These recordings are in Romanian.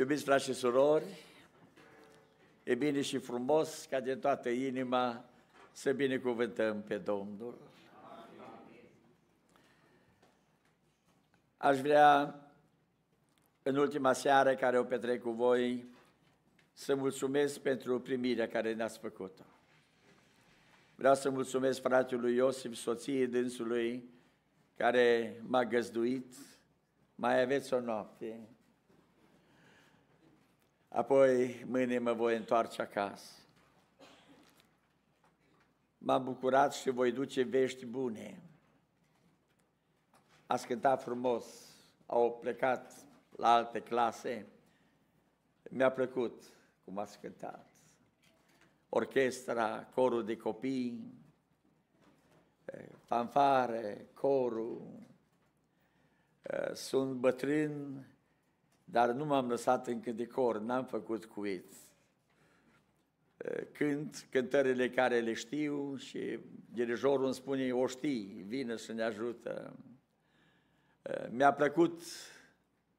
Iubiți frați și surori, e bine și frumos ca de toată inima să binecuvântăm pe Domnul. Aș vrea în ultima seară care o petrec cu voi să mulțumesc pentru primirea care ne-ați făcut-o. Vreau să mulțumesc fratelui Iosif, soției dânsului, care m-a găzduit. Mai aveți o noapte apoi mâine mă voi întoarce acasă. M-am bucurat și voi duce vești bune. A cântat frumos, au plecat la alte clase. Mi-a plăcut cum a cântat. Orchestra, corul de copii, fanfare, corul. Sunt bătrân, dar nu m-am lăsat încă de cor, n-am făcut ei Cânt cântările care le știu și dirijorul îmi spune, o știi, vine să ne ajută. Mi-a plăcut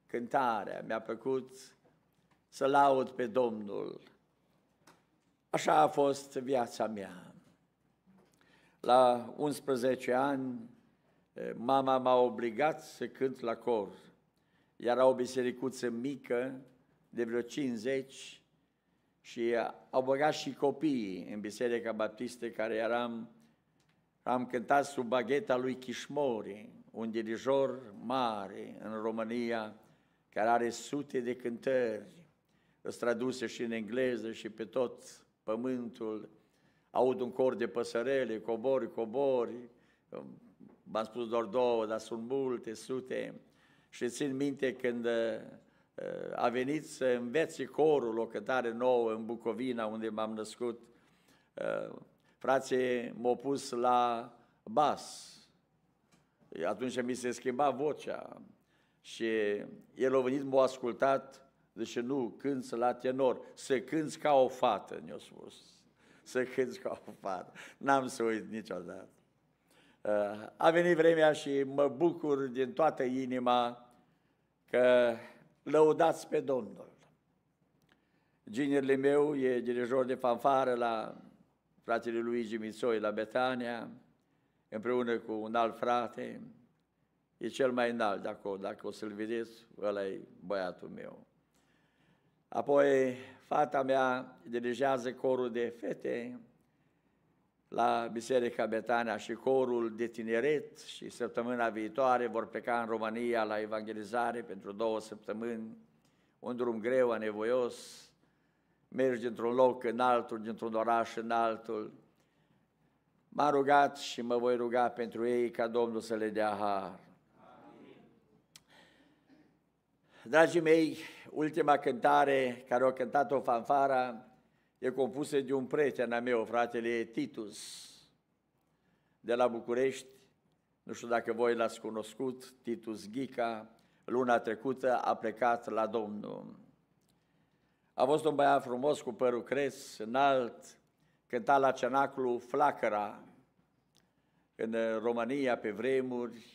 cântarea, mi-a plăcut să laud pe Domnul. Așa a fost viața mea. La 11 ani, mama m-a obligat să cânt la cor era o bisericuță mică, de vreo 50, și au băgat și copiii în Biserica Baptistă, care eram, am cântat sub bagheta lui Chișmori, un dirijor mare în România, care are sute de cântări, traduse și în engleză și pe tot pământul. Aud un cor de păsărele, cobori, cobori, v-am spus doar două, dar sunt multe, sute și țin minte când uh, uh, a venit să învețe corul o cătare nouă în Bucovina, unde m-am născut, uh, frații m-au pus la bas. Atunci mi se schimba vocea și el a venit, m-a ascultat, zice, nu, cânt la tenor, să cânți ca o fată, ne-a spus. Să cânți ca o fată. N-am să uit niciodată. A venit vremea și mă bucur din toată inima că lăudați pe Domnul. Ginerile meu e dirijor de fanfară la fratele Luigi Mițoi la Betania, împreună cu un alt frate, e cel mai înalt de acolo, dacă o să-l vedeți, ăla e băiatul meu. Apoi, fata mea dirigează corul de fete la Biserica Betania și corul de tineret și săptămâna viitoare vor pleca în România la evangelizare pentru două săptămâni, un drum greu, anevoios, mergi dintr-un loc în altul, dintr-un oraș în altul. M-a rugat și mă voi ruga pentru ei ca Domnul să le dea har. Amin. Dragii mei, ultima cântare care o cântat-o fanfara e compusă de un prieten al meu, fratele Titus, de la București, nu știu dacă voi l-ați cunoscut, Titus Ghica, luna trecută a plecat la Domnul. A fost un băiat frumos cu părul cres, înalt, cânta la cenaclu Flacăra, în România, pe vremuri,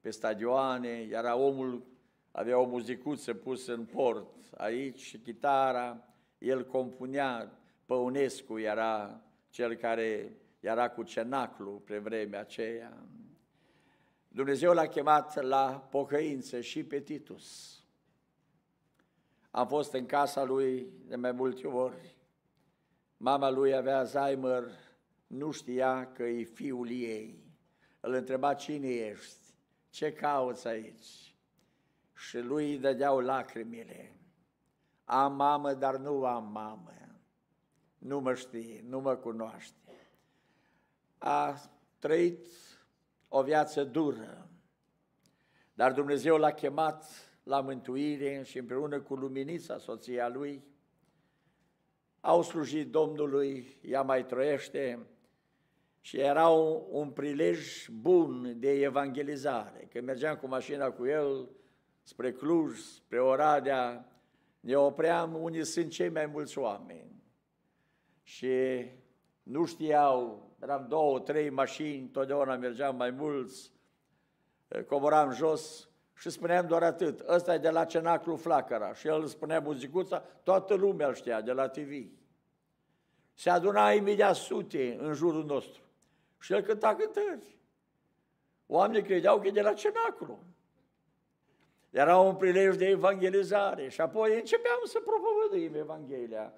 pe stadioane, era omul, avea o muzicuță pusă în port aici, și chitara, el compunea, Păunescu era cel care era cu cenaclu pe vremea aceea. Dumnezeu l-a chemat la pocăință și pe Titus. Am fost în casa lui de mai multe ori. Mama lui avea Alzheimer, nu știa că e fiul ei. Îl întreba cine ești, ce cauți aici? Și lui îi dădeau lacrimile. Am mamă, dar nu am mamă nu mă știe, nu mă cunoaște. A trăit o viață dură, dar Dumnezeu l-a chemat la mântuire și împreună cu Luminița, soția lui, au slujit Domnului, ea mai trăiește și era un, prilej bun de evangelizare. Când mergeam cu mașina cu el spre Cluj, spre Oradea, ne opream unii sunt cei mai mulți oameni și nu știau, eram două, trei mașini, totdeauna mergeam mai mulți, coboram jos și spuneam doar atât, ăsta e de la Cenaclu Flacăra și el spunea muzicuța, toată lumea îl știa de la TV. Se aduna imediat sute în jurul nostru și el cânta cântări. Oamenii credeau că e de la Cenaclu. Era un prilej de evangelizare și apoi începeam să propovăduim Evanghelia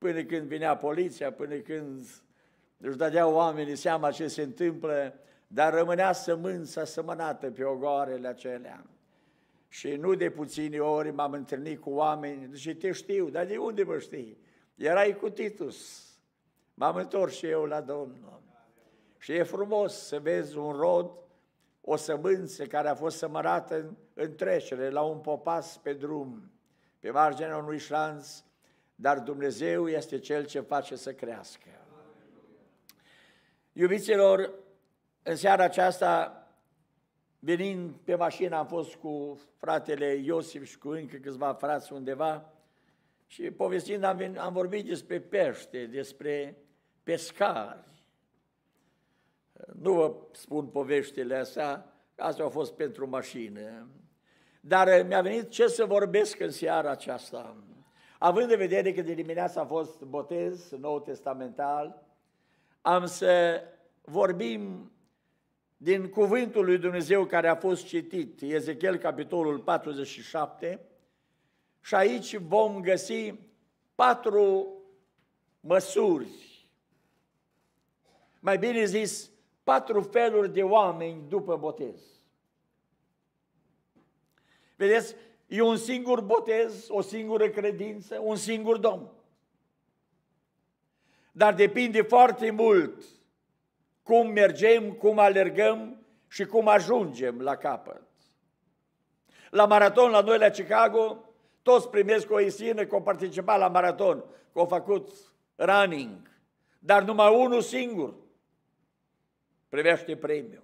până când vinea poliția, până când își dădeau oamenii seama ce se întâmplă, dar rămânea sămânța sămănată pe ogoarele acelea. Și nu de puține ori m-am întâlnit cu oameni, și te știu, dar de unde mă știi? Erai cu Titus. M-am întors și eu la Domnul. Și e frumos să vezi un rod, o sămânță care a fost sămărată în, în trecere, la un popas pe drum, pe marginea unui șlanț, dar Dumnezeu este Cel ce face să crească. Iubiților, în seara aceasta, venind pe mașină, am fost cu fratele Iosif și cu încă câțiva frați undeva și povestind am, venit, am vorbit despre pește, despre pescari. Nu vă spun poveștile astea, astea au fost pentru mașină. Dar mi-a venit ce să vorbesc în seara aceasta. Având în vedere că de dimineață a fost botez nou testamental, am să vorbim din cuvântul lui Dumnezeu care a fost citit, Ezechiel capitolul 47, și aici vom găsi patru măsuri, mai bine zis, patru feluri de oameni după botez. Vedeți, E un singur botez, o singură credință, un singur Domn. Dar depinde foarte mult cum mergem, cum alergăm și cum ajungem la capăt. La maraton, la noi la Chicago, toți primesc o isină că au participat la maraton, că au făcut running, dar numai unul singur primește premiu.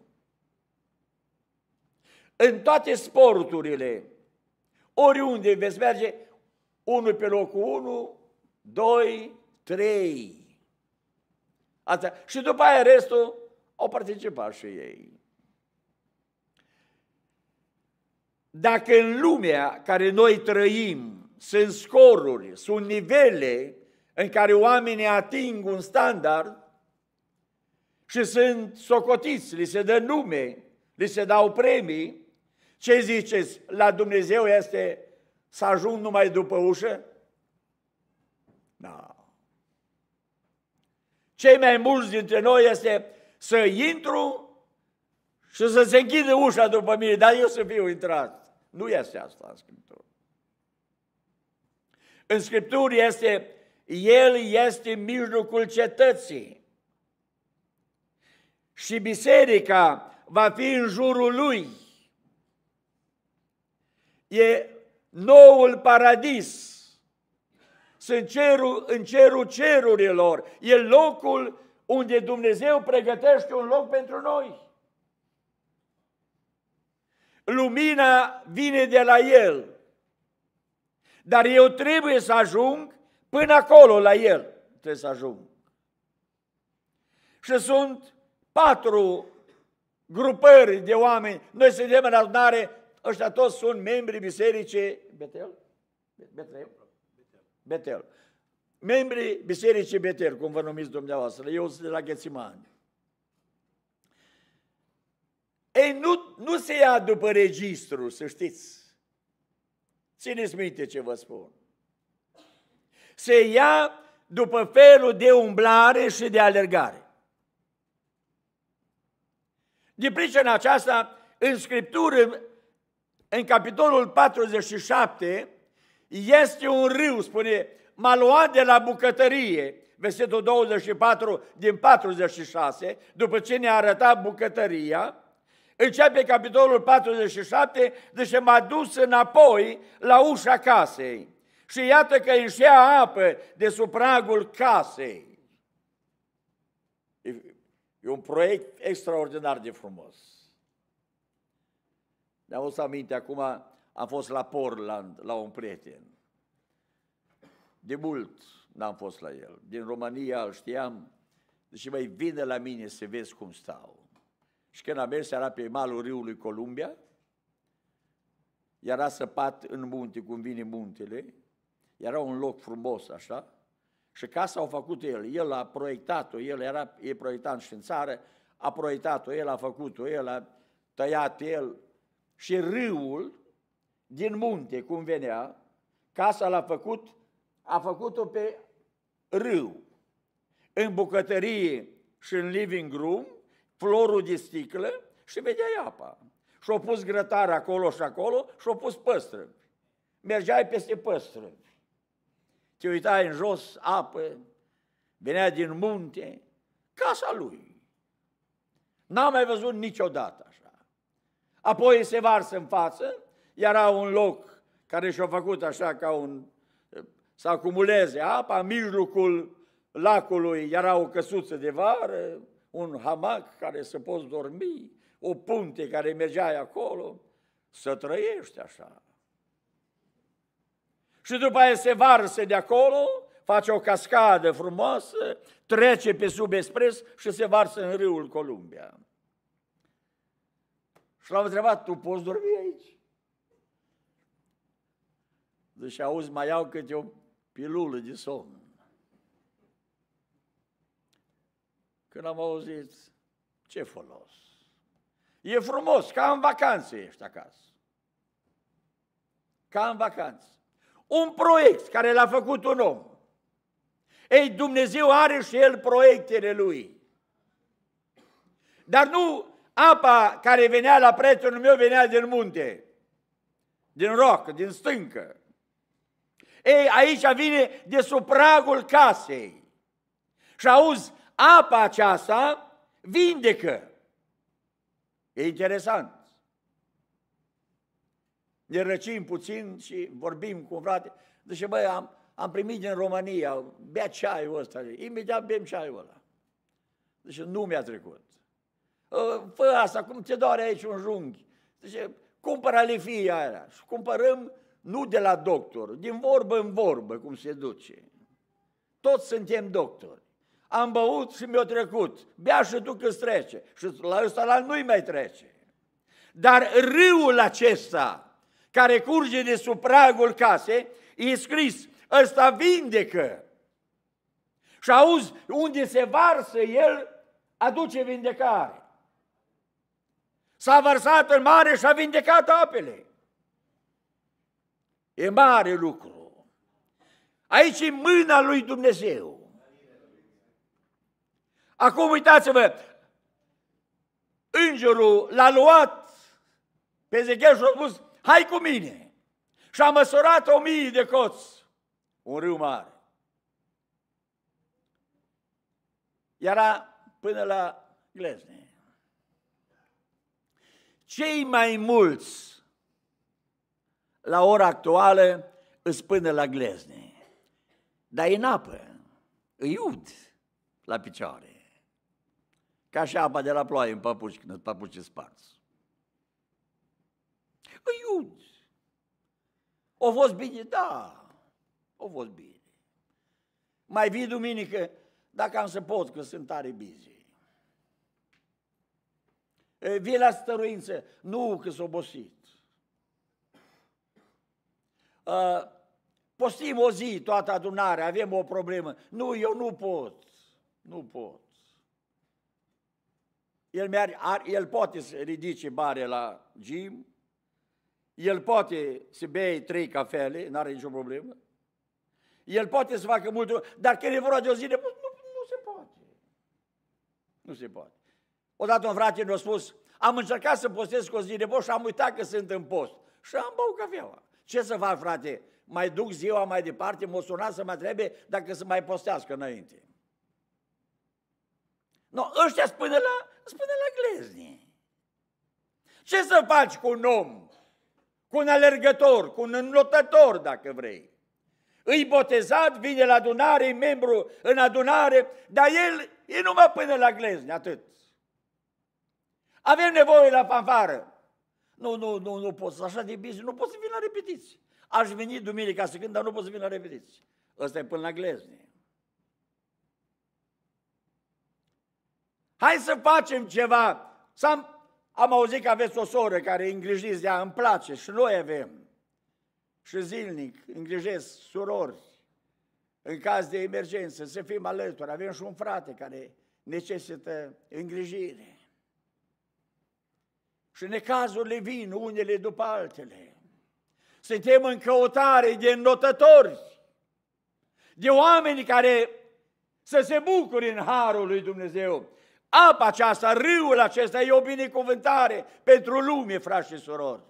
În toate sporturile, Oriunde veți merge, unul pe locul 1, 2, 3. Asta. Și după aia restul au participat și ei. Dacă în lumea care noi trăim sunt scoruri, sunt nivele în care oamenii ating un standard și sunt socotiți, li se dă nume, li se dau premii, ce ziceți? La Dumnezeu este să ajung numai după ușă? Nu. Da. Cei mai mulți dintre noi este să intru și să se închide ușa după mine, dar eu să fiu intrat. Nu este asta în Scriptură. În Scriptură este, El este în mijlocul cetății și biserica va fi în jurul Lui e noul paradis. Sunt cerul, în cerul cerurilor. E locul unde Dumnezeu pregătește un loc pentru noi. Lumina vine de la El. Dar eu trebuie să ajung până acolo la El. Trebuie să ajung. Și sunt patru grupări de oameni. Noi suntem în adunare Ăștia toți sunt membri bisericii Betel? Betel? Betel. Membrii bisericii Betel, cum vă numiți dumneavoastră. Eu sunt de la Ghețimani. Ei, nu, nu se ia după registru, să știți. Țineți minte ce vă spun. Se ia după felul de umblare și de alergare. Din pricina aceasta, în Scriptură în capitolul 47, este un râu, spune, m-a luat de la bucătărie, versetul 24 din 46, după ce ne-a arătat bucătăria, începe capitolul 47, deci m-a dus înapoi la ușa casei. Și iată că ieșea apă de sub pragul casei. E un proiect extraordinar de frumos ne am fost aminte, acum am fost la Portland, la un prieten. De mult n-am fost la el. Din România îl știam. Deci mai vine la mine să vezi cum stau. Și când am mers, era pe malul râului Columbia, era săpat în munte, cum vine muntele, era un loc frumos, așa, și casa au făcut el. El a proiectat-o, el era, e proiectant și în țară, a proiectat-o, el a făcut-o, el a tăiat el, și râul din munte, cum venea, casa l-a făcut, a făcut-o pe râu. În bucătărie și în living room, florul de sticlă și vedea apa. și au pus grătar acolo și acolo și au pus păstrăvi. Mergeai peste păstrăvi. Te uitai în jos, apă, venea din munte, casa lui. N-am mai văzut niciodată apoi se varsă în față, iar au un loc care și-a făcut așa ca un, să acumuleze apa, în mijlocul lacului era o căsuță de vară, un hamac care să poți dormi, o punte care mergeai acolo, să trăiești așa. Și după aia se varsă de acolo, face o cascadă frumoasă, trece pe sub expres și se varsă în râul Columbia. Și l-am întrebat, tu poți dormi aici? Deci auzi, mai iau câte o pilulă de somn. Când am auzit, ce folos? E frumos, ca în vacanțe ești acasă. Ca în vacanțe. Un proiect care l-a făcut un om. Ei, Dumnezeu are și el proiectele lui. Dar nu apa care venea la prețul meu venea din munte, din roc, din stâncă. Ei, aici vine de sub pragul casei. Și auzi, apa aceasta vindecă. E interesant. Ne răcim puțin și vorbim cu frate. Zice, băi, am, am primit din România, bea ceaiul ăsta. Imediat bem ceaiul ăla. Deci nu mi-a trecut. Ă, fă asta, cum te doare aici un junghi. Zice, cumpără alifia aia. Și cumpărăm nu de la doctor, din vorbă în vorbă, cum se duce. Toți suntem doctori. Am băut și mi-a trecut. Bea și tu când trece. Și la ăsta la nu-i mai trece. Dar râul acesta, care curge de sub pragul casei, e scris, ăsta vindecă. Și auzi, unde se varsă el, aduce vindecare s-a vărsat în mare și a vindecat apele. E mare lucru. Aici e mâna lui Dumnezeu. Acum uitați-vă, îngerul l-a luat pe Zechel și a spus, hai cu mine. Și a măsurat o mie de coți, un râu mare. Era până la glezne. Cei mai mulți la ora actuală îți până la glezne, dar e în apă, îi ud la picioare. Ca și apa de la ploaie în papuci, când papuci sparți. Îi ud. O fost bine? Da, o fost bine. Mai vii duminică, dacă am să pot, că sunt tare busy vii la stăruință. Nu, că s obosit. Postim o zi toată adunarea, avem o problemă. Nu, eu nu pot. Nu pot. El, mi-ar, ar, el poate să ridice bare la gym, el poate să bea trei cafele, nu are nicio problemă. El poate să facă multe, dar când e vorba de o zi de nu, nu se poate. Nu se poate. Odată un frate mi-a spus, am încercat să postez cu o zi de post și am uitat că sunt în post. Și am băut cafeaua. Ce să fac, frate? Mai duc ziua mai departe, mă sunat să mă trebuie dacă să mai postească înainte. No, ăștia spune la, spune la glezni. Ce să faci cu un om, cu un alergător, cu un înlotător, dacă vrei? Îi botezat, vine la adunare, e membru în adunare, dar el e numai până la glezni, atât. Avem nevoie la fanfară. Nu, nu, nu, nu pot, așa de bine, nu pot să vin la repetiții. Aș veni duminica să cânt, dar nu pot să vin la repetiții. Ăsta e până la glezne. Hai să facem ceva. Am, am auzit că aveți o soră care îngrijiți de ea, îmi place și noi avem. Și zilnic îngrijesc surori în caz de emergență, să fim alături. Avem și un frate care necesită îngrijire și necazurile vin unele după altele. Suntem în căutare de înnotători, de oameni care să se bucure în harul lui Dumnezeu. Apa aceasta, râul acesta e o binecuvântare pentru lume, frați și surori.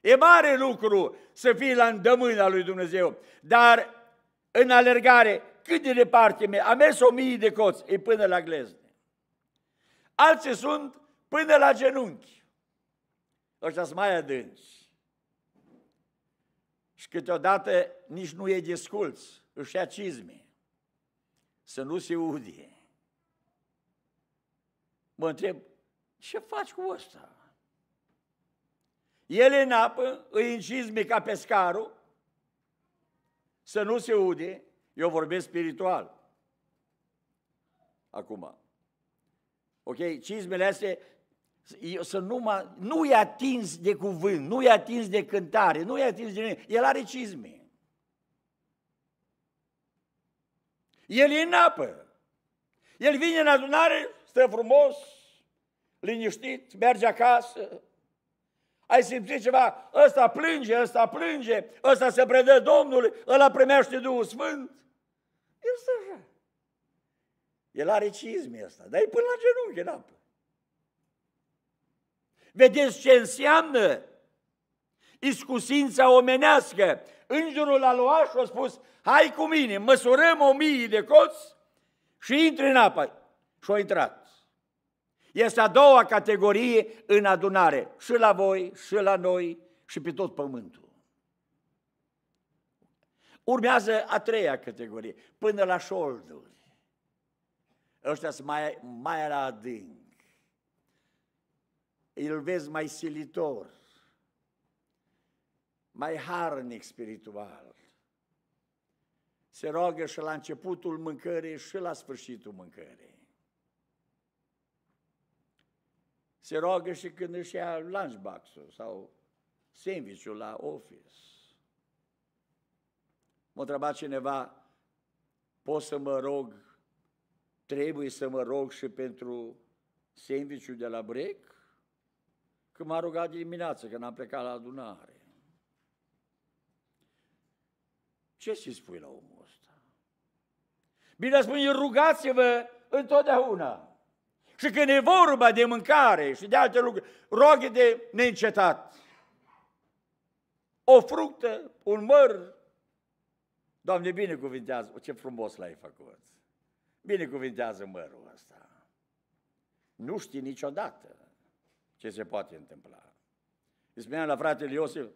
E mare lucru să fii la îndămâna lui Dumnezeu, dar în alergare, cât de departe mi a mers o mie de coți, e până la glezne. Alții sunt până la genunchi. Ăștia sunt mai adânci. Și câteodată nici nu e desculț, își ia cizme, să nu se udie. Mă întreb, ce faci cu ăsta? El în apă, îi încizme ca pescarul, să nu se ude, eu vorbesc spiritual. Acum. Ok? Cizmele astea să mă, nu e atins de cuvânt, nu e atins de cântare, nu e atins de nimic. El are cizme. El e în apă. El vine în adunare, stă frumos, liniștit, merge acasă. Ai simțit ceva? Ăsta plânge, ăsta plânge, ăsta se predă Domnului, ăla primește Duhul Sfânt. El stă așa. El are cizme asta, dar e până la genunchi în apă. Vedeți ce înseamnă? Iscusința omenească. Îngerul al lui a spus, hai cu mine, măsurăm o mie de coți și intri în apă. Și a intrat. Este a doua categorie în adunare, și la voi, și la noi, și pe tot pământul. Urmează a treia categorie, până la șolduri. Ăștia sunt mai, mai la adânc îl vezi mai silitor, mai harnic spiritual. Se roagă și la începutul mâncării și la sfârșitul mâncării. Se roagă și când își ia lunchbox-ul sau sandwich la office. M-a întrebat cineva, pot să mă rog, trebuie să mă rog și pentru sandwich de la break? că m-a rugat dimineață când am plecat la adunare. Ce să spui la omul ăsta? Bine spune, rugați-vă întotdeauna. Și când e vorba de mâncare și de alte lucruri, roghe de neîncetat. O fructă, un măr, Doamne, binecuvintează, ce frumos l-ai făcut. Binecuvintează mărul ăsta. Nu știi niciodată ce se poate întâmpla. Îi spuneam la fratele Iosif,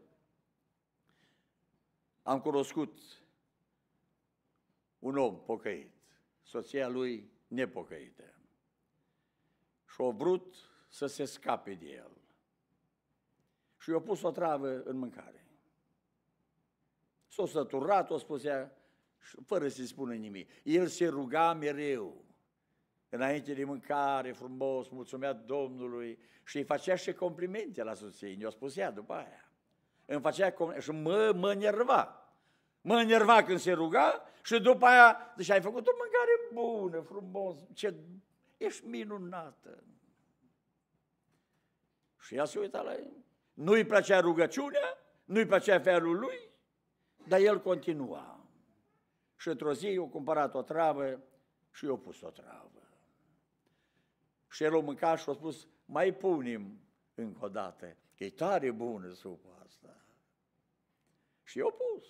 am cunoscut un om pocăit, soția lui nepocăită. Și a vrut să se scape de el. Și i-a pus o travă în mâncare. S-a săturat, o spusea, fără să-i spună nimic. El se ruga mereu înainte de mâncare, frumos, mulțumea Domnului și îi facea și complimente la soție, i-o ea după aia. Îmi facea și mă, mă nerva. Mă nerva când se ruga și după aia deci ai făcut o mâncare bună, frumos, ce, ești minunată. Și ea se uita la el. Nu-i plăcea rugăciunea, nu-i plăcea felul lui, dar el continua. Și într-o zi eu cumpărat o travă și eu pus o travă. Și el o mâncat și a spus, mai punem încă o dată, că e tare bună supa asta. Și eu pus.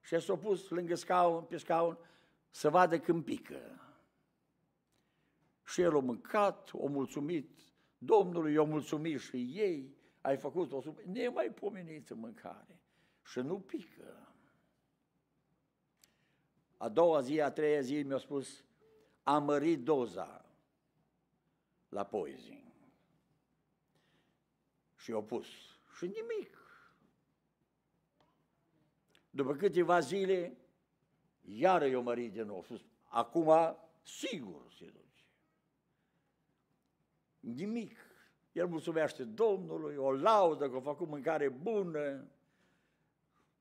Și s-a pus lângă scaun, pe scaun, să vadă când pică. Și el a mâncat, o mulțumit Domnului, i-a mulțumit și ei, ai făcut o supă, nemaipomenită mâncare. Și nu pică. A doua zi, a treia zi mi-a spus, am mărit doza la poezii. Și opus, Și nimic. După câteva zile, iară eu mări din nou. Spus, acum, sigur se duce. Nimic. El mulțumește Domnului, o laudă că a făcut mâncare bună,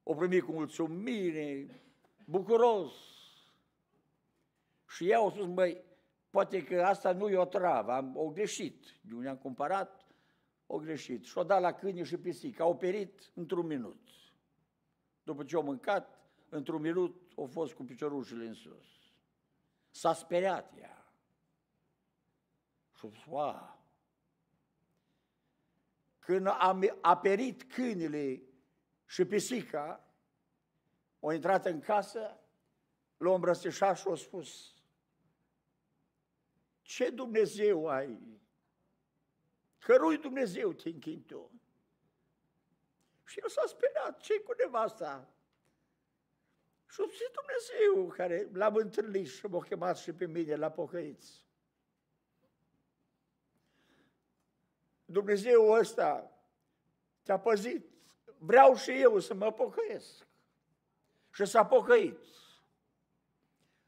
o primi cu mulțumire, bucuros. Și eu au spus, măi, Poate că asta nu e o travă, am, o greșit. Eu ne-am cumpărat, o greșit. Și-o dat la câine și pisică. Au perit într-un minut. După ce au mâncat, într-un minut au fost cu piciorușele în sus. S-a speriat ea. Și wow. Când am aperit câinile și pisica, au intrat în casă, l-au îmbrățișat și au spus, ce Dumnezeu ai? Cărui Dumnezeu te închin tu? Și el s-a speriat, ce cu nevasta? Și ce Dumnezeu care l-am întâlnit și m-a chemat și pe mine la pocăiți. Dumnezeu ăsta te-a păzit. Vreau și eu să mă pocăiesc. Și s-a pocăit.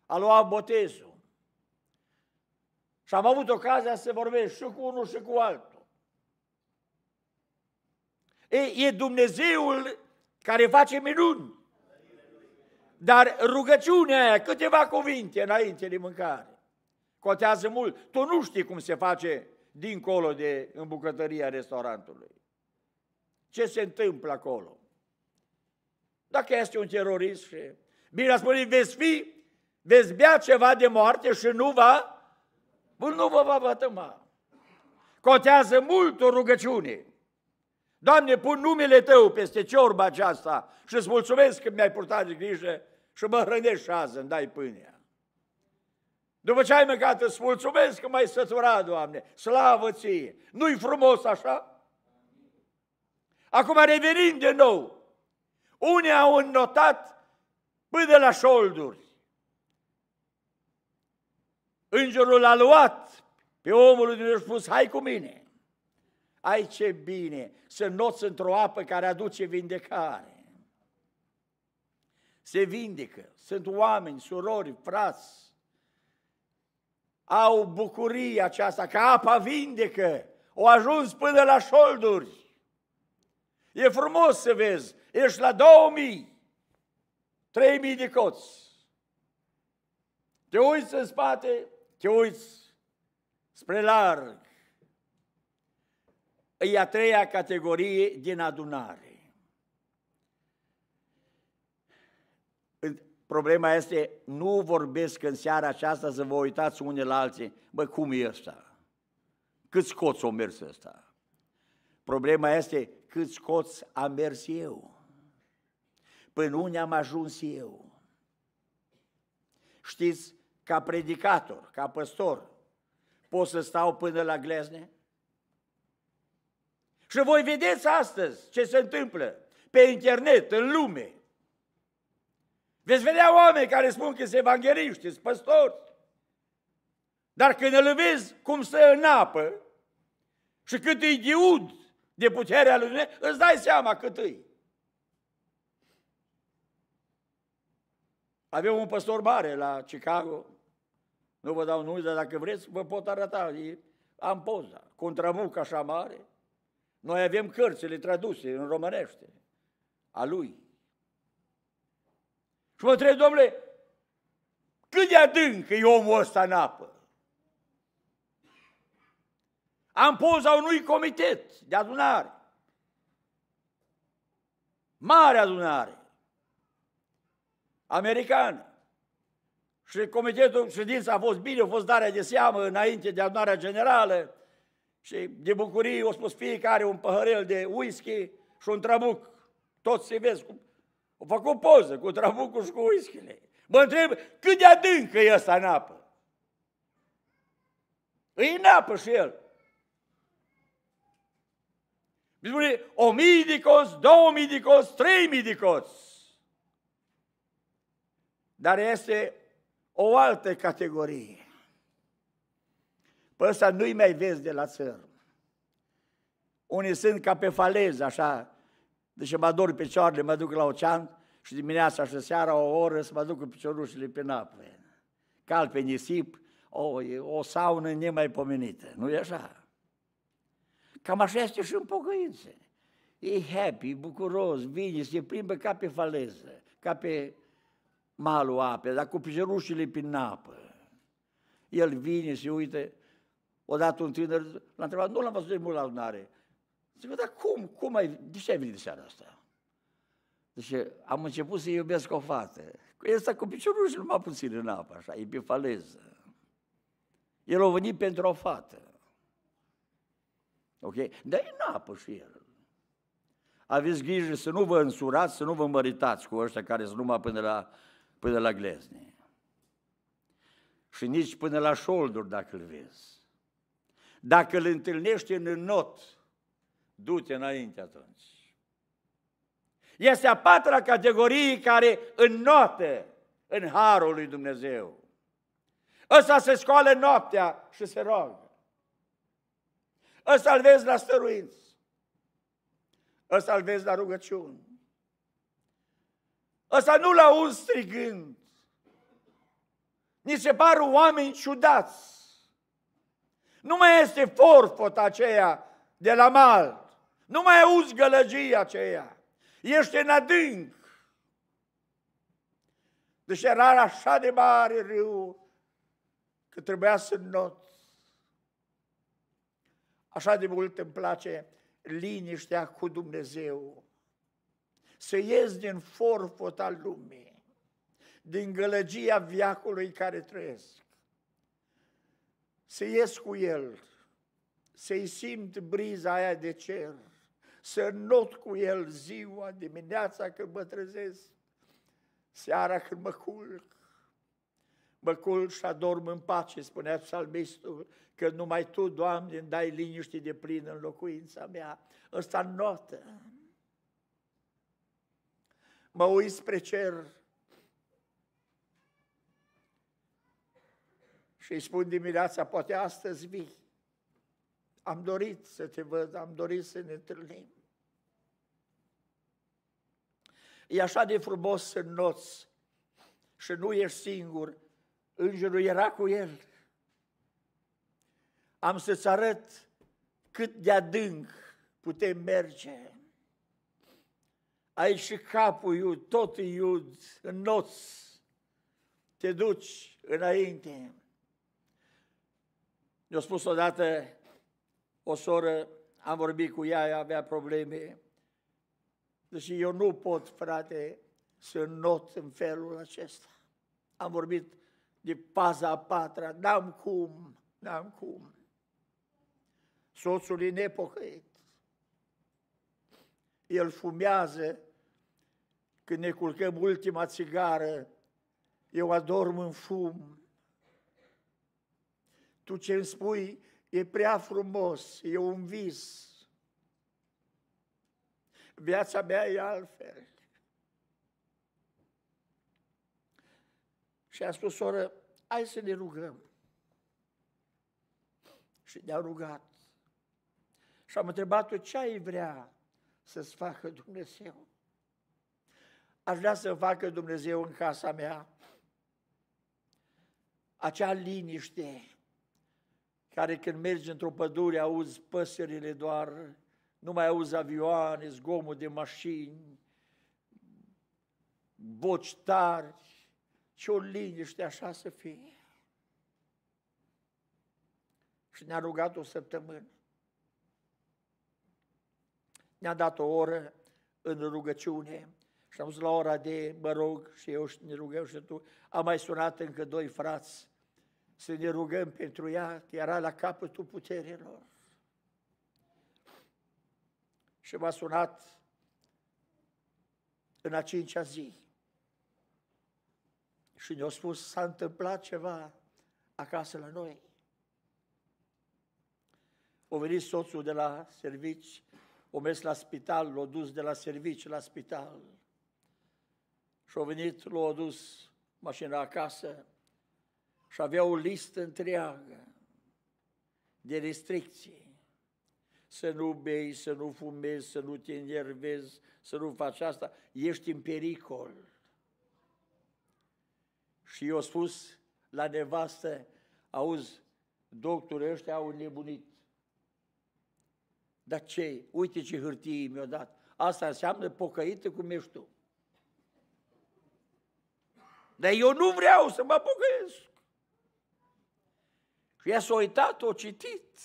A luat botezul și am avut ocazia să vorbesc și cu unul și cu altul. E, e Dumnezeul care face minuni. Dar rugăciunea aia, câteva cuvinte înainte de mâncare, cotează mult. Tu nu știi cum se face dincolo de în bucătăria restaurantului. Ce se întâmplă acolo? Dacă este un terorist și... Bine a spus, veți fi, veți bea ceva de moarte și nu va Bun, nu vă va vătăma. Cotează mult o rugăciune. Doamne, pun numele Tău peste ciorba aceasta și îți mulțumesc că mi-ai purtat de grijă și mă hrănești azi, îmi dai pâinea. După ce ai mâncat, îți mulțumesc că m-ai săturat, Doamne, slavă ție. Nu-i frumos așa? Acum revenind de nou, unii au înnotat până la șolduri. Îngerul l-a luat pe omul lui Dumnezeu și spus, hai cu mine. Ai ce bine să noți într-o apă care aduce vindecare. Se vindecă, sunt oameni, surori, frați, au bucuria aceasta, că apa vindecă, o ajuns până la șolduri. E frumos să vezi, ești la 2000, 3000 de coți. Te uiți în spate, te uiți spre larg. E a treia categorie din adunare. Problema este, nu vorbesc în seara aceasta să vă uitați unii la alții. Bă, cum e ăsta? Cât scoți o mers ăsta? Problema este, cât scoți am mers eu? Până unde am ajuns eu? Știți, ca predicator, ca păstor, pot să stau până la glezne? Și voi vedeți astăzi ce se întâmplă pe internet, în lume. Veți vedea oameni care spun că sunt evangheliști, sunt păstori. Dar când îl vezi cum stă în apă și cât îi diud de puterea lui Dumnezeu, îți dai seama cât îi. Avem un păstor mare la Chicago, nu vă dau nume, dar dacă vreți, vă pot arăta. Am poza, cu un tramuc așa mare. Noi avem cărțile traduse în românește, a lui. Și mă întreb, domnule, cât de adânc e omul ăsta în apă? Am poza unui comitet de adunare. Mare adunare american. Și comitetul ședința a fost bine, a fost darea de seamă înainte de adunarea generală și de bucurie au spus fiecare un păhărel de whisky și un trabuc. Toți se vezi, cum... au făcut poză cu trabucul și cu whisky-le. Mă întreb, cât de adâncă e ăsta în apă? E în apă și el. Mi spune, o mii de coți, două mii de coți, trei mii de coți. Dar este o altă categorie. Pe ăsta nu-i mai vezi de la țărm. Unii sunt ca pe faleză, așa, deci mă ador picioarele, mă duc la ocean și dimineața și seara o oră să mă duc cu piciorușele pe apă. Cal pe nisip, o, o saună nemaipomenită, nu e așa? Cam așa este și în pocăință. E happy, bucuros, vine, se plimbă ca pe faleză, ca pe malul apei, dar cu pijerușile prin apă. El vine și uite, odată un tânăr l-a întrebat, nu l-am văzut de mult la adunare. Zic, dar cum, cum ai, de ce ai venit de seara asta? Deci am început să iubesc o fată. El sta cu piciorușul numai puțin în apă, așa, e pe faleză. El a venit pentru o fată. Ok? Dar e în apă și el. Aveți grijă să nu vă însurați, să nu vă măritați cu ăștia care sunt numai până la până la glezne. Și nici până la șolduri dacă îl vezi. Dacă îl întâlnești în not, du-te înainte atunci. Este a patra categorie care înnotă în harul lui Dumnezeu. Ăsta se scoală noaptea și se roagă. Ăsta îl vezi la stăruință. Ăsta îl vezi la rugăciuni. Ăsta nu l-auzi strigând. Ni se par oameni ciudați. Nu mai este forfot aceea de la mal. Nu mai auzi gălăgia aceea. Ești în adânc. Deci era așa de mare râu că trebuia să not. Așa de mult îmi place liniștea cu Dumnezeu să ies din forfot al lumii, din gălăgia viacului care trăiesc, să ies cu el, să-i simt briza aia de cer, să not cu el ziua, dimineața când mă trezesc, seara când mă culc, mă culc și adorm în pace, spunea psalmistul, că numai Tu, Doamne, îmi dai liniște de plin în locuința mea. Ăsta notă mă uit spre cer și îi spun dimineața, poate astăzi vii. Am dorit să te văd, am dorit să ne întâlnim. E așa de frumos în noți și nu ești singur. Îngerul era cu el. Am să-ți arăt cât de adânc putem merge ai și capul iud, tot iud, în noți, te duci înainte. Mi-a spus odată o soră, am vorbit cu ea, ea avea probleme, deci eu nu pot, frate, să not în felul acesta. Am vorbit de paza a patra, n-am cum, n-am cum. Soțul e nepocăit el fumează, când ne culcăm ultima țigară, eu adorm în fum. Tu ce îmi spui e prea frumos, e un vis. Viața mea e altfel. Și a spus, soră, hai să ne rugăm. Și ne-a rugat. Și am întrebat-o, ce ai vrea? să-ți facă Dumnezeu. Aș vrea să facă Dumnezeu în casa mea acea liniște care când mergi într-o pădure auzi păsările doar, nu mai auzi avioane, zgomot de mașini, voci tari, ce o liniște așa să fie. Și ne-a rugat o săptămână ne-a dat o oră în rugăciune și am zis la ora de, mă rog, și eu și ne rugăm și tu, am mai sunat încă doi frați să ne rugăm pentru ea, era la capătul puterilor. Și m-a sunat în a cincea zi și ne a spus, s-a întâmplat ceva acasă la noi. O venit soțul de la servici o mers la spital, l au dus de la serviciu la spital. Și au venit, l au dus mașina acasă și avea o listă întreagă de restricții. Să nu bei, să nu fumezi, să nu te enervezi, să nu faci asta, ești în pericol. Și eu spus la nevastă, auzi, doctorii ăștia au nebunit. Dar ce Uite ce hârtie mi-a dat. Asta înseamnă pocăită cum ești tu. Dar eu nu vreau să mă pocăiesc. Și ea s-a uitat, o citit.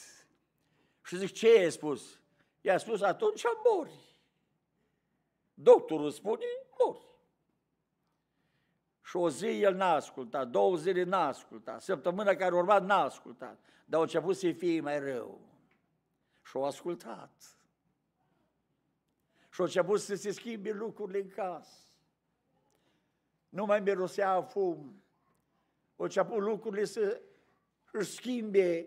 Și zic, ce i-a spus? I-a spus, atunci mori. Doctorul spune, mori. Și o zi el n-a ascultat, două zile n-a ascultat, săptămâna care urma n-a ascultat, dar a început să-i fie mai rău. Și-au ascultat. Și-au început să se schimbe lucrurile în casă. Nu mai mirosea fum. Au început lucrurile să își schimbe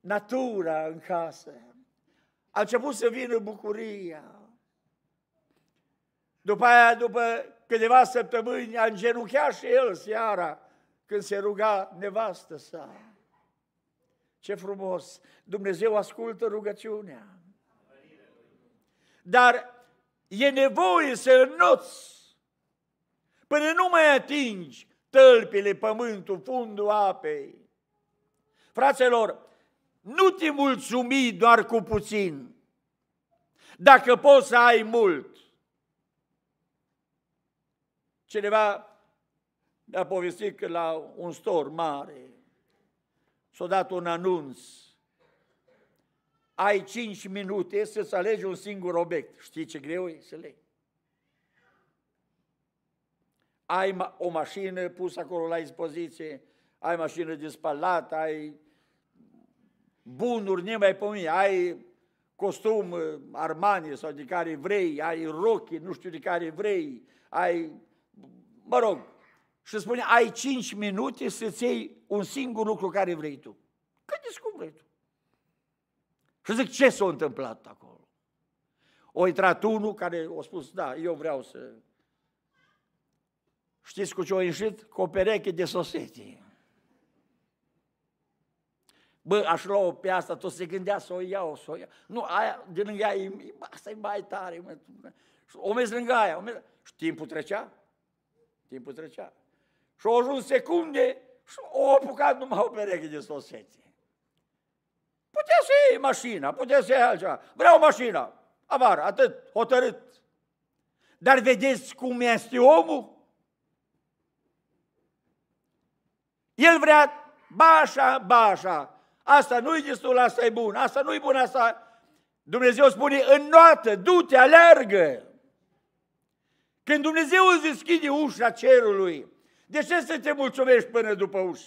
natura în casă. A început să vină bucuria. După aia, după câteva săptămâni, a îngenuchea și el seara când se ruga nevastă sa. Ce frumos! Dumnezeu ascultă rugăciunea. Dar e nevoie să înnoți până nu mai atingi tălpile, pământul, fundul apei. Fraților, nu te mulțumi doar cu puțin, dacă poți să ai mult. Cineva a povestit că la un stor mare s-a dat un anunț. Ai cinci minute să-ți alegi un singur obiect. Știi ce greu e să le. Ai o mașină pusă acolo la dispoziție, ai mașină de spălat, ai bunuri nimeni pe mine, ai costum uh, Armani sau de care vrei, ai rochi, nu știu de care vrei, ai, mă rog, și spune, ai cinci minute să-ți iei un singur lucru care vrei tu. Cât de scump vrei tu? Și zic, ce s-a întâmplat acolo? O intrat unul care a spus, da, eu vreau să... Știți cu ce o ieșit? Cu o pereche de sosete. Bă, aș lua-o pe asta, tot se gândea să o iau, să o iau. Nu, aia, de lângă ea, asta e mai tare. Mă. O mers lângă aia, o mers... Și timpul trecea. Timpul trecea și au ajuns secunde și au apucat numai o pereche de sosețe. Putea să iei mașina, putea să iei altceva. Vreau mașina, avar, atât, hotărât. Dar vedeți cum este omul? El vrea bașa, bașa. Asta nu-i destul, asta e bun, asta nu-i bun, asta... Dumnezeu spune, înnoată, du-te, aleargă. Când Dumnezeu îți deschide ușa cerului, de ce să te mulțumești până după uși?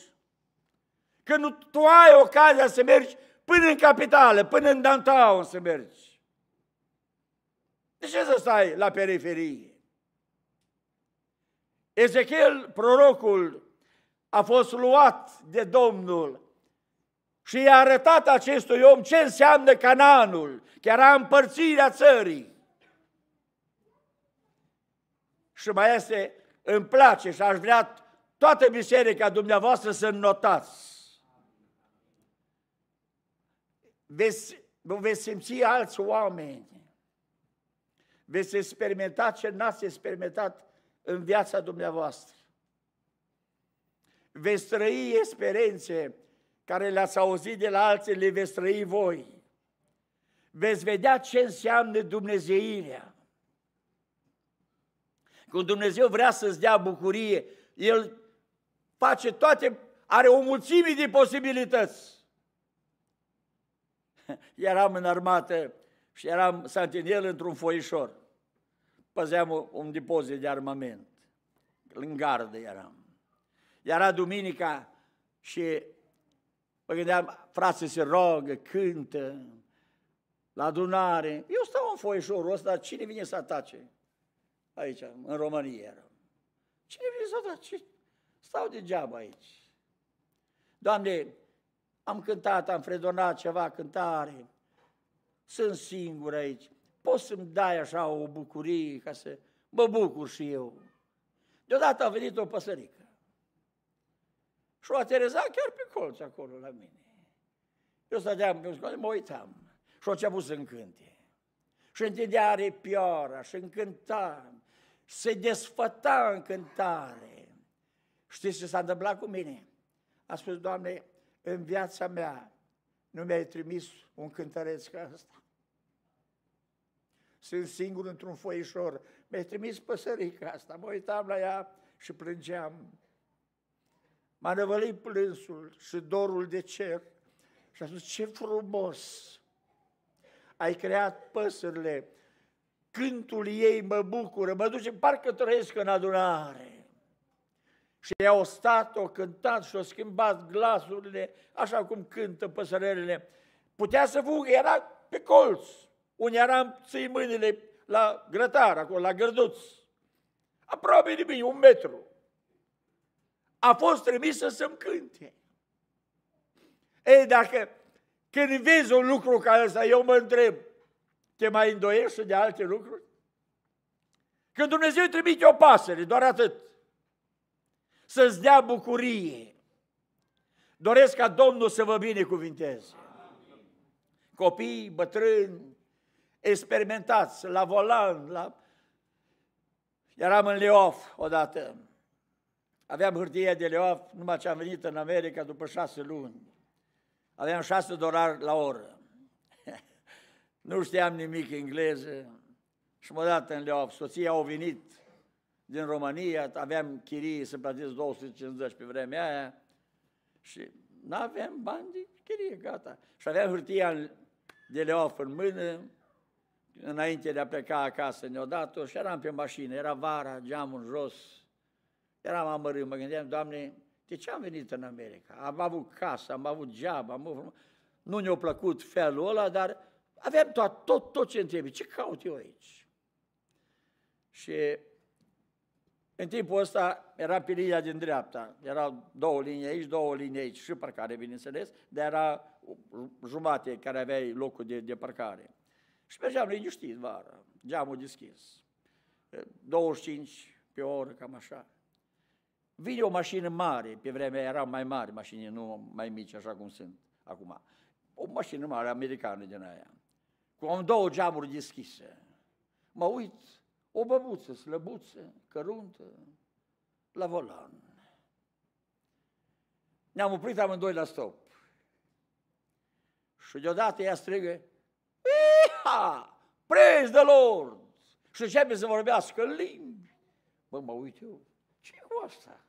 Că nu, tu ai ocazia să mergi până în capitală, până în downtown să mergi. De ce să stai la periferie? Ezechiel, prorocul, a fost luat de Domnul și i-a arătat acestui om ce înseamnă Cananul, chiar a împărțirea țării. Și mai este îmi place și aș vrea toată biserica dumneavoastră să notați. Veți, vă veți simți alți oameni. Veți experimenta ce n-ați experimentat în viața dumneavoastră. Veți trăi experiențe care le-ați auzit de la alții, le veți trăi voi. Veți vedea ce înseamnă Dumnezeirea. Când Dumnezeu vrea să-ți dea bucurie, El face toate, are o mulțime de posibilități. Eram în armată și eram santinel într-un foișor. Păzeam un depozit de armament. În gardă eram. Era duminica și mă gândeam, frații se rogă, cântă, la adunare. Eu stau în foișorul ăsta, cine vine să atace? aici, în România eram. Cine vine să da? Ce? Stau degeaba aici. Doamne, am cântat, am fredonat ceva cântare, sunt singur aici. Poți să-mi dai așa o bucurie ca să mă bucur și eu. Deodată a venit o păsărică și o aterezat chiar pe colț acolo la mine. Eu stăteam pe scoate, mă uitam și o început să cânte. Și întindea aripioara și încântam se desfăta în cântare. Știți ce s-a întâmplat cu mine? A spus, Doamne, în viața mea nu mi-ai trimis un cântăreț ca ăsta. Sunt singur într-un foișor. Mi-ai trimis păsărica asta. Mă uitam la ea și plângeam. M-a năvălit plânsul și dorul de cer. Și a spus, ce frumos! Ai creat păsările Cântul ei mă bucură, mă duce, parcă trăiesc în adunare. Și au stat, au cântat și au schimbat glasurile, așa cum cântă păsărelele. Putea să fugă, era pe colț. Unii eram ții mâinile la grătar, acolo, la gărduț. Aproape de mine un metru. A fost trimisă să-mi cânte. Ei, dacă când vezi un lucru ca ăsta, eu mă întreb, te mai îndoiești și de alte lucruri? Când Dumnezeu îi trimite o pasăre, doar atât. Să-ți dea bucurie. Doresc ca Domnul să vă binecuvinteze. Copii, bătrâni, experimentați la volan, la... Eram în Leof odată. Aveam hârtie de Leof numai ce am venit în America după șase luni. Aveam șase dolari la oră. Nu știam nimic engleză și mă dat în leof. Soția au venit din România, aveam chirie să plătesc 250 pe vremea aia și nu aveam bani de chirie, gata. Și aveam hârtia de leof în mână, înainte de a pleca acasă ne-o dat și eram pe mașină, era vara, geamul jos, eram amărât, mă gândeam, Doamne, de ce am venit în America? Am avut casă, am avut geab, am avut... Nu ne-a plăcut felul ăla, dar Aveam tot, tot, tot ce trebuie. Ce caut eu aici? Și în timpul ăsta era pe linia din dreapta. Erau două linii aici, două linii aici și parcare, bineînțeles, dar era jumate care aveai locul de, de parcare. Și mergeam liniștit vara, geamul deschis. 25 pe oră, cam așa. Vine o mașină mare, pe vremea erau mai mari mașini, nu mai mici, așa cum sunt acum. O mașină mare americană din aia cu am două geamuri deschise. Mă uit, o băbuță slăbuță, căruntă, la volan. Ne-am oprit amândoi la stop. Și deodată ea strigă, Iha! Praise the Lord! Și începe să vorbească limbi. Bă, mă uit eu, ce cu asta?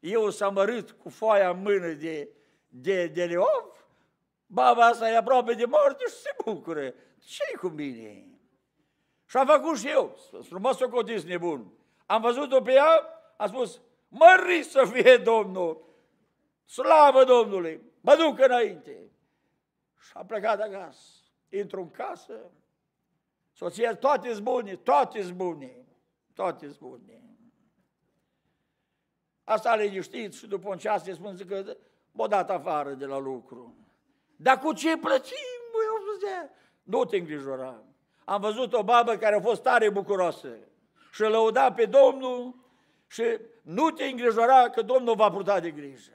Eu s-am mărât cu foaia în mână de, de, de leov Baba asta e aproape de moarte și se bucură. ce cu mine? Și S-a făcut și eu. frumos o socotiți nebun. Am văzut-o pe ea, a spus, mări să fie Domnul. Slavă Domnului! Mă duc înainte. Și a plecat acasă. Intru în casă, soția, toate zbune, toate zbune, toate zbune. Asta a liniștit și după un ceas le spun că m-a dat afară de la lucru. Dar cu ce plăcim, băi, am spus de Nu te îngrijora. Am văzut o babă care a fost tare bucuroasă și lăuda pe Domnul și nu te îngrijora că Domnul va purta de grijă.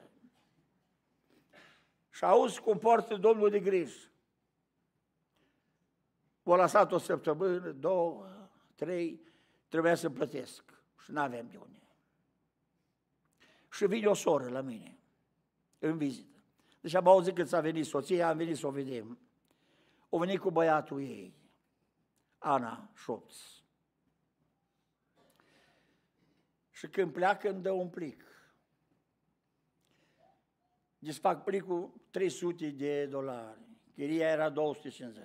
Și auzi cum poartă Domnul de grijă. O lăsat o săptămână, două, trei, trebuia să plătesc și nu aveam de unde. Și vine o soră la mine, în vizită. Deci am auzit când s-a venit soția, am venit să o vedem. O venit cu băiatul ei, Ana Șopț. Și când pleacă, îmi dă un plic. Desfac plicul 300 de dolari. Chiria era 250.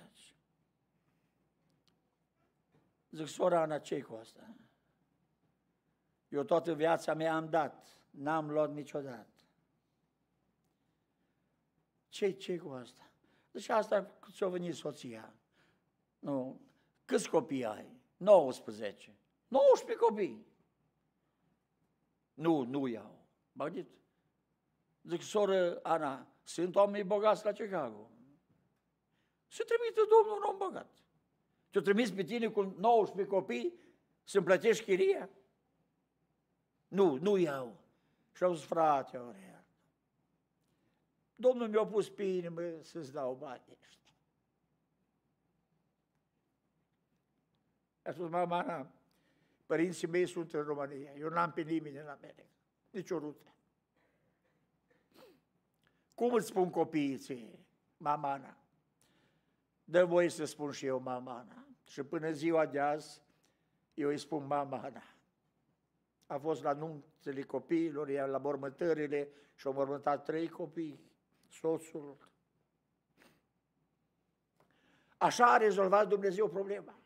Zic, sora Ana, ce cu asta? Eu toată viața mea am dat, n-am luat niciodată ce ce cu asta? Deci asta ți-a venit soția. Nu. Câți copii ai? 19. 19 copii. Nu, nu iau. Bagdit. Zic, soră Ana, sunt oameni bogați la Chicago. Se trimite Domnul un om bogat. Te trimis pe tine cu 19 copii să-mi plătești chiria? Nu, nu iau. Și au zis, frate, Aurea, Domnul mi-a pus pe inimă să-ți dau banii A spus, mama, na? Părinții mei sunt în România. Eu n-am pe nimeni în America. Nici o rută. Cum îți spun copiii ție, na? Dă voie să spun și eu mamana. Și până ziua de azi, eu îi spun mama na. A fost la nunțele copiilor, iar la mormântările și au mormântat trei copii soțul. Așa a rezolvat Dumnezeu problema.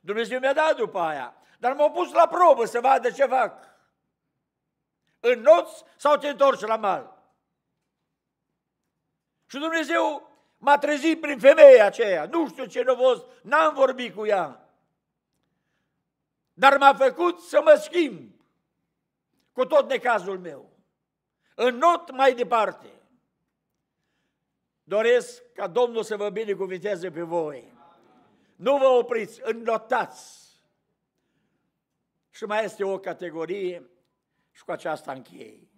Dumnezeu mi-a dat după aia, dar m-a pus la probă să vadă ce fac. În noți sau te întorci la mal? Și Dumnezeu m-a trezit prin femeia aceea. Nu știu ce nu fost, n-am vorbit cu ea. Dar m-a făcut să mă schimb cu tot necazul meu. În not mai departe. Doresc ca Domnul să vă binecuvinteze pe voi. Nu vă opriți, înnotați. Și mai este o categorie și cu aceasta închei.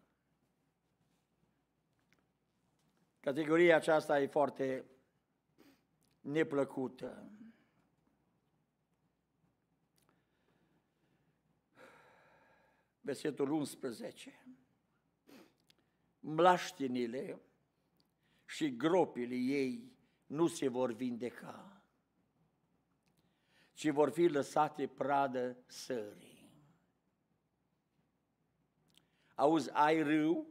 Categoria aceasta e foarte neplăcută. Versetul 11 mlaștinile și gropile ei nu se vor vindeca, ci vor fi lăsate pradă sării. Auzi, ai râu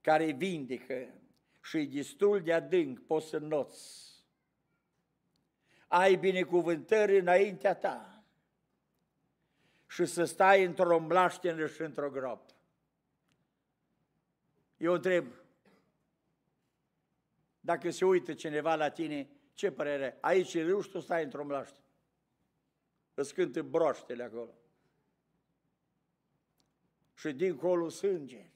care vindecă și destul de adânc, poți să noți. Ai binecuvântări înaintea ta și să stai într-o mlaștină și într-o groapă. Eu întreb, dacă se uită cineva la tine, ce părere ai? Aici e râu și tu stai într-o mlaștă. Îți cântă broștele acolo. Și dincolo sânge.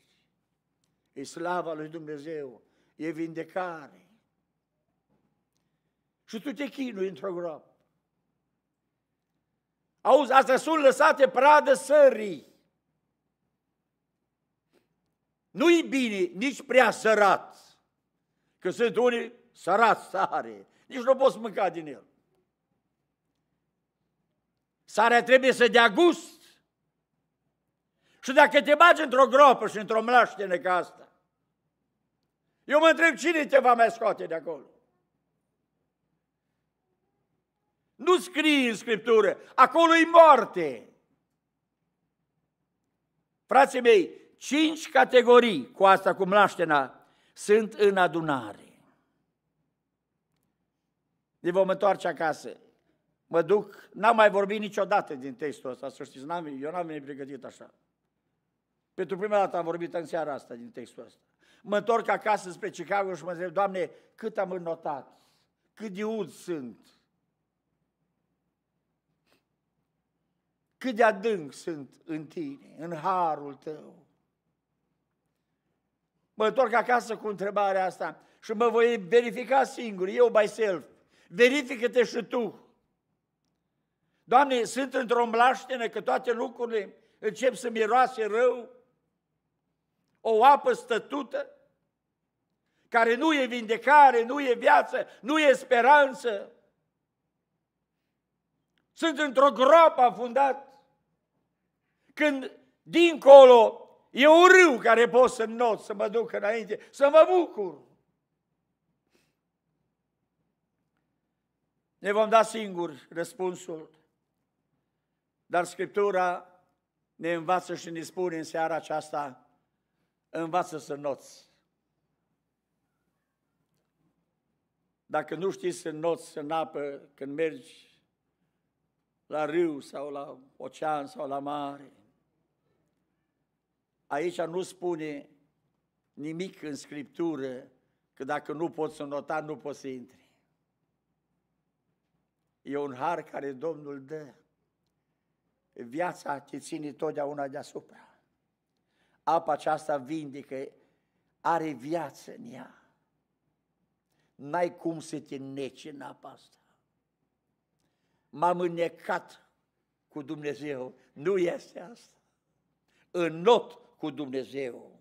E slava lui Dumnezeu. E vindecare. Și tu te chinui într-o groapă. Auzi, astea sunt lăsate pradă sării. Nu-i bine nici prea sărat, că sunt unii sărați sare, nici nu poți mânca din el. Sarea trebuie să dea gust. Și dacă te bagi într-o groapă și într-o mlaștină ca asta, eu mă întreb cine te va mai scoate de acolo. Nu scrie în Scriptură, acolo e moarte. Frații mei, Cinci categorii, cu asta cum laștena, sunt în adunare. Ne vom întoarce acasă. Mă duc, n-am mai vorbit niciodată din textul ăsta, să știți, n-am, eu n-am venit pregătit așa. Pentru prima dată am vorbit în seara asta din textul ăsta. Mă întorc acasă spre Chicago și mă zic, Doamne, cât am înnotat, cât de ud sunt, cât de adânc sunt în Tine, în harul Tău mă întorc acasă cu întrebarea asta și mă voi verifica singur, eu by self. Verifică-te și tu. Doamne, sunt într-o mlaștină că toate lucrurile încep să miroase rău, o apă stătută, care nu e vindecare, nu e viață, nu e speranță. Sunt într-o groapă afundat. Când dincolo E un râu care pot să not, să mă duc înainte, să mă bucur. Ne vom da singur răspunsul, dar Scriptura ne învață și ne spune în seara aceasta, învață să noți. Dacă nu știi să noți în apă când mergi la râu sau la ocean sau la mare, Aici nu spune nimic în Scriptură că dacă nu poți să nota, nu poți să intri. E un har care Domnul dă. Viața te ține totdeauna deasupra. Apa aceasta vindecă, are viață în ea. N-ai cum să te neci în apa asta. M-am înnecat cu Dumnezeu. Nu este asta. În not cu Dumnezeu.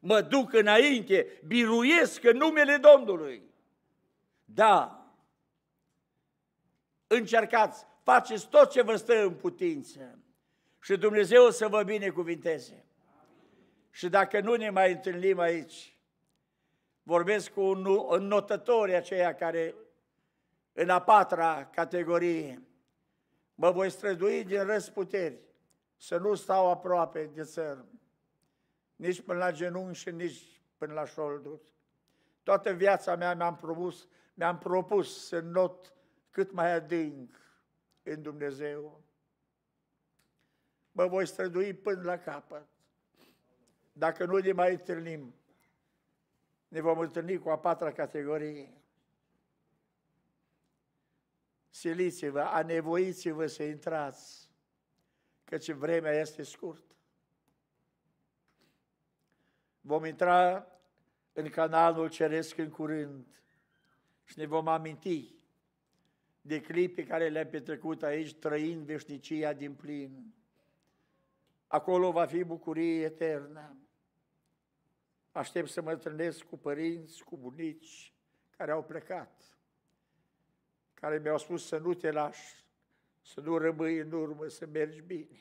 Mă duc înainte, biruiesc în numele Domnului. Da, încercați, faceți tot ce vă stă în putință și Dumnezeu să vă binecuvinteze. Și dacă nu ne mai întâlnim aici, vorbesc cu un înnotătorii aceia care în a patra categorie, mă voi strădui din răsputeri să nu stau aproape de țărm, nici până la genunchi și nici până la șolduri. Toată viața mea mi-am propus, mi-am propus să not cât mai adânc în Dumnezeu. Mă voi strădui până la capăt. Dacă nu ne mai întâlnim, ne vom întâlni cu a patra categorie. Siliți-vă, anevoiți-vă să intrați căci vremea este scurtă. Vom intra în canalul ceresc în curând și ne vom aminti de clipe care le-am petrecut aici, trăind veșnicia din plin. Acolo va fi bucurie eternă. Aștept să mă întâlnesc cu părinți, cu bunici care au plecat, care mi-au spus să nu te lași, să nu rămâi în urmă, să mergi bine.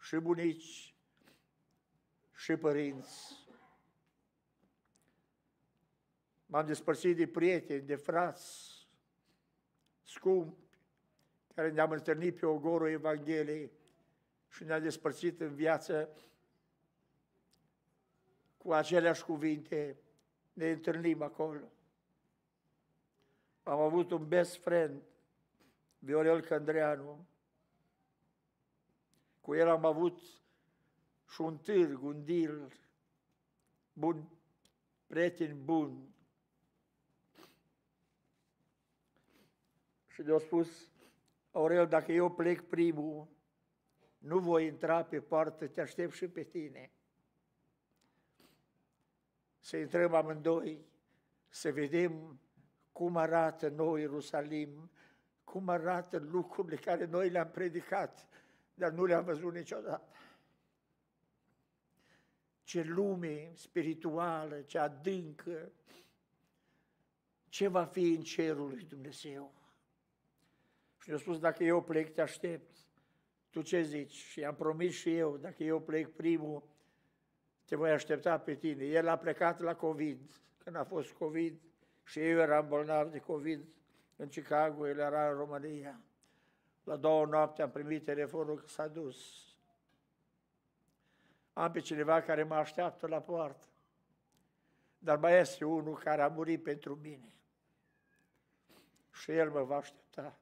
Și bunici, și părinți. M-am despărțit de prieteni, de frați, scumpi, care ne-am întâlnit pe ogorul Evangheliei și ne-am despărțit în viață cu aceleași cuvinte, ne întâlnim acolo. Am avut un best friend, Viorel Căndreanu. Cu el am avut și un târg, un deal, bun, prieten bun. Și de-a spus, Aurel, dacă eu plec primul, nu voi intra pe poartă, te aștept și pe tine. Să intrăm amândoi, să vedem cum arată nou Ierusalim, cum arată lucrurile care noi le-am predicat, dar nu le-am văzut niciodată. Ce lume spirituală, ce adâncă, ce va fi în cerul lui Dumnezeu. Și eu spus, dacă eu plec, te aștept. Tu ce zici? Și am promis și eu, dacă eu plec primul, te voi aștepta pe tine. El a plecat la COVID, când a fost COVID și eu eram bolnav de COVID în Chicago, el era în România. La două noapte am primit telefonul că s-a dus. Am pe cineva care mă așteaptă la poartă. Dar mai este unul care a murit pentru mine. Și el mă va aștepta.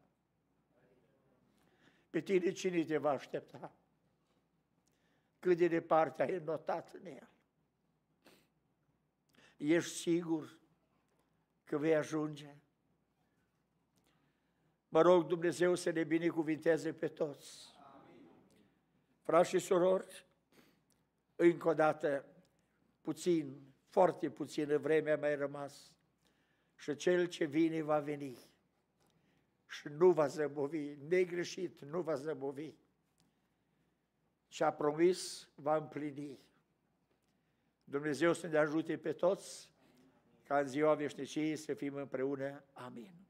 Pe tine cine te va aștepta? Cât de departe ai notat în el? Ești sigur că vei ajunge? Mă rog Dumnezeu să ne binecuvinteze pe toți. Frați și surori, încă o dată, puțin, foarte puțină vreme a mai rămas și cel ce vine va veni și nu va zăbovi, negreșit, nu va zăbovi. Ce a promis, va împlini. Dumnezeu să ne ajute pe toți ca în ziua veșniciei să fim împreună. Amin.